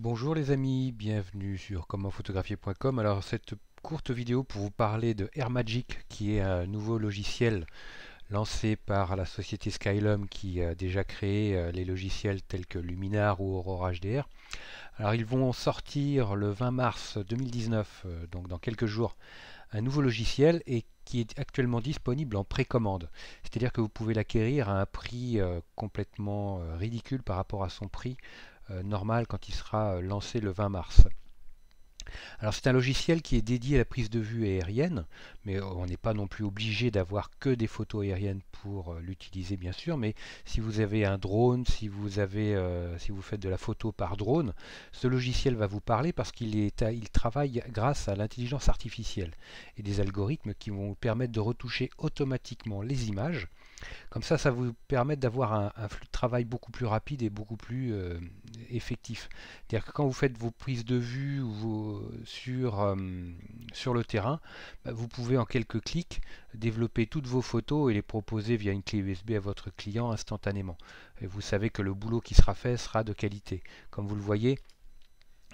Bonjour les amis, bienvenue sur commentphotographier.com. Alors cette courte vidéo pour vous parler de AirMagic qui est un nouveau logiciel lancé par la société Skylum qui a déjà créé euh, les logiciels tels que Luminar ou Aurora HDR. Alors ils vont sortir le 20 mars 2019, euh, donc dans quelques jours, un nouveau logiciel et qui est actuellement disponible en précommande. C'est-à-dire que vous pouvez l'acquérir à un prix euh, complètement ridicule par rapport à son prix euh, normal quand il sera euh, lancé le 20 mars. Alors c'est un logiciel qui est dédié à la prise de vue aérienne, mais on n'est pas non plus obligé d'avoir que des photos aériennes pour euh, l'utiliser bien sûr, mais si vous avez un drone, si vous, avez, si vous faites de la photo par drone, ce logiciel va vous parler parce qu'il il travaille grâce à l'intelligence artificielle et des algorithmes qui vont vous permettre de retoucher automatiquement les images. Comme ça, ça vous permet d'avoir un, flux de travail beaucoup plus rapide et beaucoup plus effectif. C'est-à-dire que quand vous faites vos prises de vue ou euh, sur, euh, sur le terrain, bah, vous pouvez en quelques clics développer toutes vos photos et les proposer via une clé USB à votre client instantanément. Et vous savez que le boulot qui sera fait sera de qualité. Comme vous le voyez,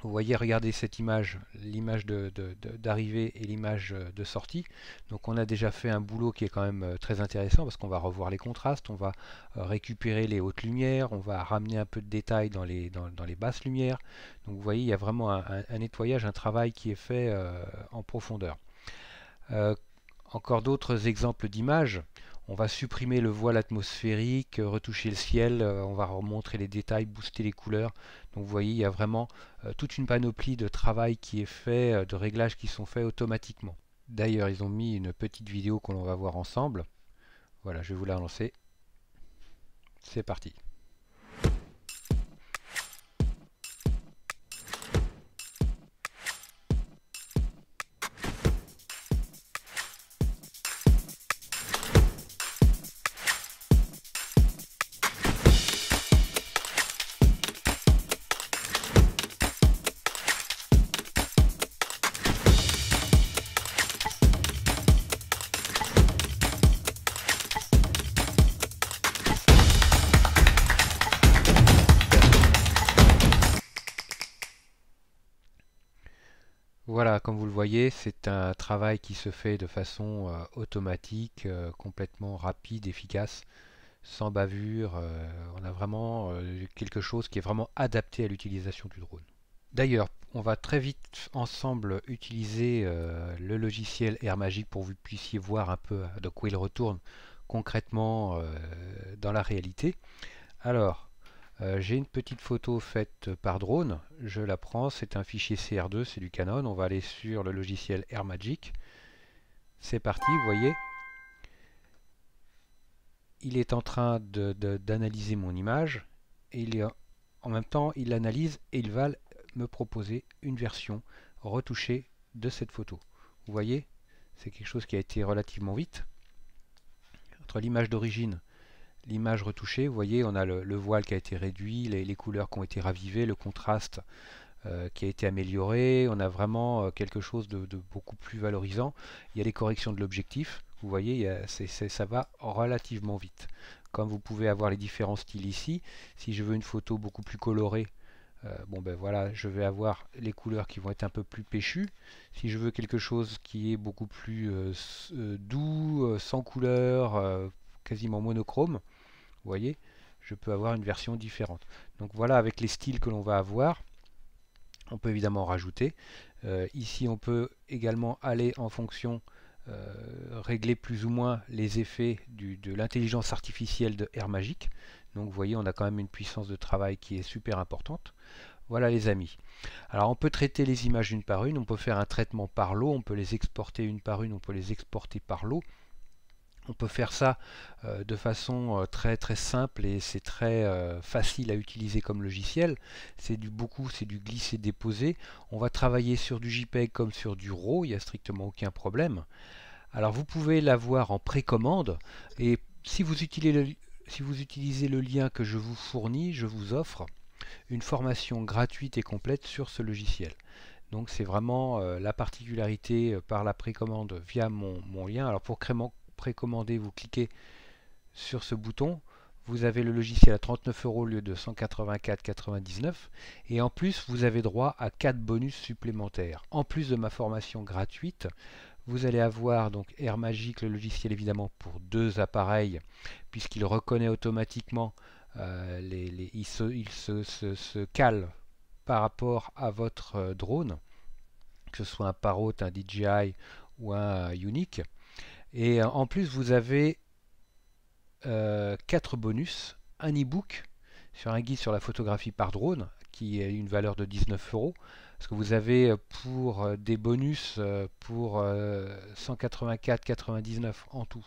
vous voyez, regardez cette image, l'image d'arrivée et l'image euh, de sortie. Donc on a déjà fait un boulot qui est quand même euh, très intéressant parce qu'on va revoir les contrastes, on va euh, récupérer les hautes lumières, on va ramener un peu de détails dans les, les basses lumières. Donc vous voyez, il y a vraiment un, nettoyage, un travail qui est fait en profondeur. encore d'autres exemples d'images on va supprimer le voile atmosphérique, euh, retoucher le ciel, euh, on va remontrer les détails, booster les couleurs. Donc vous voyez, il y a vraiment euh, toute une panoplie de travail qui est fait, de réglages qui sont faits automatiquement. D'ailleurs, ils ont mis une petite vidéo que l'on va voir ensemble. Voilà, je vais vous la lancer. C'est parti. voilà, comme vous le voyez, c'est un travail qui se fait de façon euh, automatique, euh, complètement rapide, efficace, sans bavure. Euh, on a vraiment quelque chose qui est vraiment adapté à l'utilisation du drone. D'ailleurs, on va très vite ensemble utiliser le logiciel Air pour que vous puissiez voir un peu de quoi il retourne concrètement dans la réalité. Alors, euh, j'ai une petite photo faite par drone, je la prends, c'est un fichier CR2, c'est du Canon, on va aller sur le logiciel AirMagic. C'est parti, vous voyez, il est en train d'analyser mon image, et en même temps il l'analyse et il va me proposer une version retouchée de cette photo. Vous voyez, c'est quelque chose qui a été relativement vite. Entre l'image d'origine l'image retouchée. Vous voyez, on a le, voile qui a été réduit, les, couleurs qui ont été ravivées, le contraste euh, qui a été amélioré. On a vraiment euh, quelque chose de, beaucoup plus valorisant. Il y a les corrections de l'objectif. Vous voyez, il ça va relativement vite. Comme vous pouvez avoir les différents styles ici, si je veux une photo beaucoup plus colorée, euh, bon ben voilà, je vais avoir les couleurs qui vont être un peu plus pêchues. Si je veux quelque chose qui est beaucoup plus doux, sans couleur, quasiment monochrome, vous voyez, je peux avoir une version différente. Donc voilà avec les styles que l'on va avoir, on peut évidemment rajouter. Euh, ici on peut également aller en fonction euh, régler plus ou moins les effets de l'intelligence artificielle de Air Donc vous voyez, on a quand même une puissance de travail qui est super importante. Voilà les amis. Alors on peut traiter les images une par une, on peut faire un traitement par lot, on peut les exporter une par une, on peut les exporter par lot. On peut faire ça euh, de façon euh, très très simple et c'est très euh, facile à utiliser comme logiciel. C'est du beaucoup, c'est du glisser-déposer. On va travailler sur du JPEG comme sur du RAW, il n'y a strictement aucun problème. Alors vous pouvez l'avoir en précommande et si vous, utilisez le, si vous utilisez le lien que je vous fournis, je vous offre une formation gratuite et complète sur ce logiciel. Donc c'est vraiment la particularité par la précommande via mon, lien. Alors pour mon recommandé vous cliquez sur ce bouton, vous avez le logiciel à 39 euros au lieu de 184,99 et en plus vous avez droit à quatre bonus supplémentaires. En plus de ma formation gratuite, vous allez avoir donc Air Magic, le logiciel évidemment pour deux appareils, puisqu'il reconnaît automatiquement, euh, les, il, se, il cale par rapport à votre euh, drone, que ce soit un Parrot, un DJI ou un euh, Unique. Et euh, en plus, vous avez euh, 4 bonus, un e-book sur un guide sur la photographie par drone, qui a une valeur de 19 euros. ce que vous avez euh, pour euh, des bonus pour 184,99 en tout,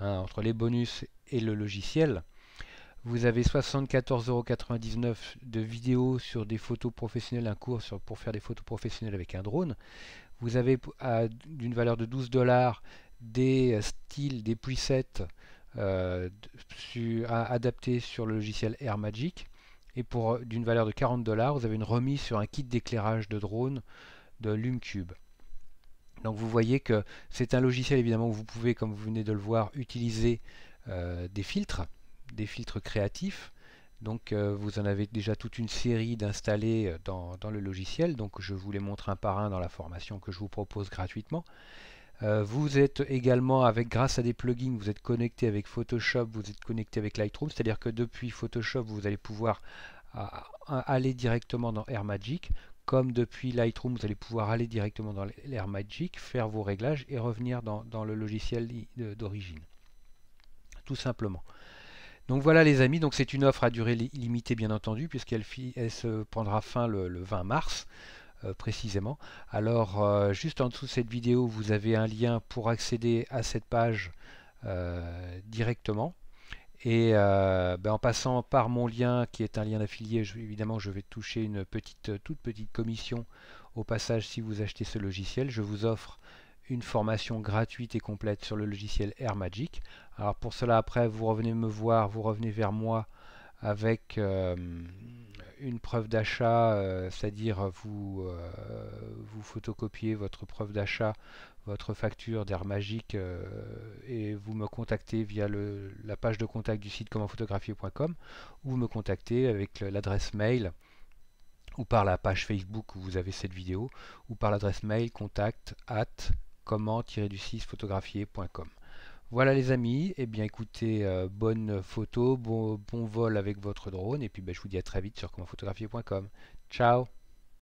hein, entre les bonus et le logiciel. Vous avez euros de vidéos sur des photos professionnelles, un cours pour faire des photos professionnelles avec un drone. Vous avez d'une valeur de 12 dollars des euh, styles, des presets à, euh, adaptés sur le logiciel Air Magic. Et pour euh, d'une valeur de 40 dollars, vous avez une remise sur un kit d'éclairage de drone de LumeCube. Donc vous voyez que c'est un logiciel évidemment où vous pouvez, comme vous venez de le voir, utiliser des filtres, des filtres créatifs. Donc vous en avez déjà toute une série d'installés dans, dans, le logiciel. Donc je vous les montre un par un dans la formation que je vous propose gratuitement. Euh, vous êtes également avec, grâce à des plugins, vous êtes connecté avec Photoshop, vous êtes connecté avec Lightroom, c'est-à-dire que depuis Photoshop, vous allez pouvoir euh, aller directement dans Magic, comme depuis Lightroom, vous allez pouvoir aller directement dans AirMagic, Magic, faire vos réglages et revenir dans, le logiciel d'origine. Tout simplement. Donc voilà les amis, donc c'est une offre à durée limitée bien entendu, puisqu'elle se prendra fin le 20 mars. Euh, précisément. Alors euh, juste en dessous de cette vidéo, vous avez un lien pour accéder à cette page euh, directement. Et ben, en passant par mon lien, qui est un lien d'affilié, évidemment, je vais toucher une petite, toute petite commission au passage si vous achetez ce logiciel. Je vous offre une formation gratuite et complète sur le logiciel Air Magic. Alors pour cela, après, vous revenez me voir, vous revenez vers moi avec une preuve d'achat, euh, c'est-à-dire vous, euh, vous photocopiez votre preuve d'achat, votre facture d'air magique euh, et vous me contactez via la page de contact du site commentphotographier.com ou vous me contactez avec l'adresse mail ou par la page Facebook où vous avez cette vidéo ou par l'adresse mail contact at comment photographiercom voilà les amis, et eh bien écoutez, euh, bonne photo, bon, bon, vol avec votre drone, et puis ben, je vous dis à très vite sur commentphotographier.com. Ciao